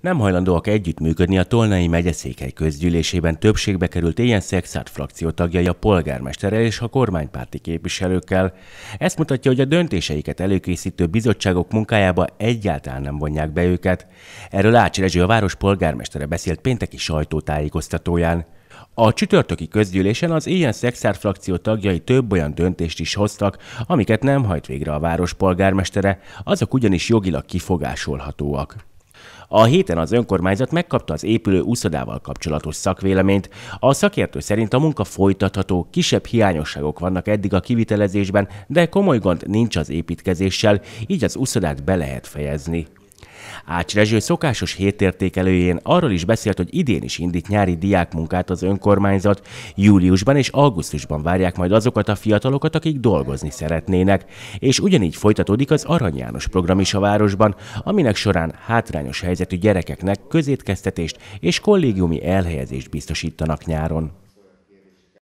nem hajlandóak együttműködni a Tolnai megyeszékhely közgyűlésében többségbe került ilyen szexárt frakció tagjai a polgármesterrel és a kormánypárti képviselőkkel. Ezt mutatja, hogy a döntéseiket előkészítő bizottságok munkájába egyáltalán nem vonják be őket. Erről Ács Rezső a város polgármestere beszélt pénteki sajtótájékoztatóján. A csütörtöki közgyűlésen az ilyen szexár frakció tagjai több olyan döntést is hoztak, amiket nem hajt végre a város polgármestere, azok ugyanis jogilag kifogásolhatóak. A héten az önkormányzat megkapta az épülő úszodával kapcsolatos szakvéleményt. A szakértő szerint a munka folytatható, kisebb hiányosságok vannak eddig a kivitelezésben, de komoly gond nincs az építkezéssel, így az úszodát be lehet fejezni. Ács Rezső szokásos hétértékelőjén arról is beszélt, hogy idén is indít nyári diákmunkát az önkormányzat, júliusban és augusztusban várják majd azokat a fiatalokat, akik dolgozni szeretnének, és ugyanígy folytatódik az Arany János program is a városban, aminek során hátrányos helyzetű gyerekeknek közétkeztetést és kollégiumi elhelyezést biztosítanak nyáron.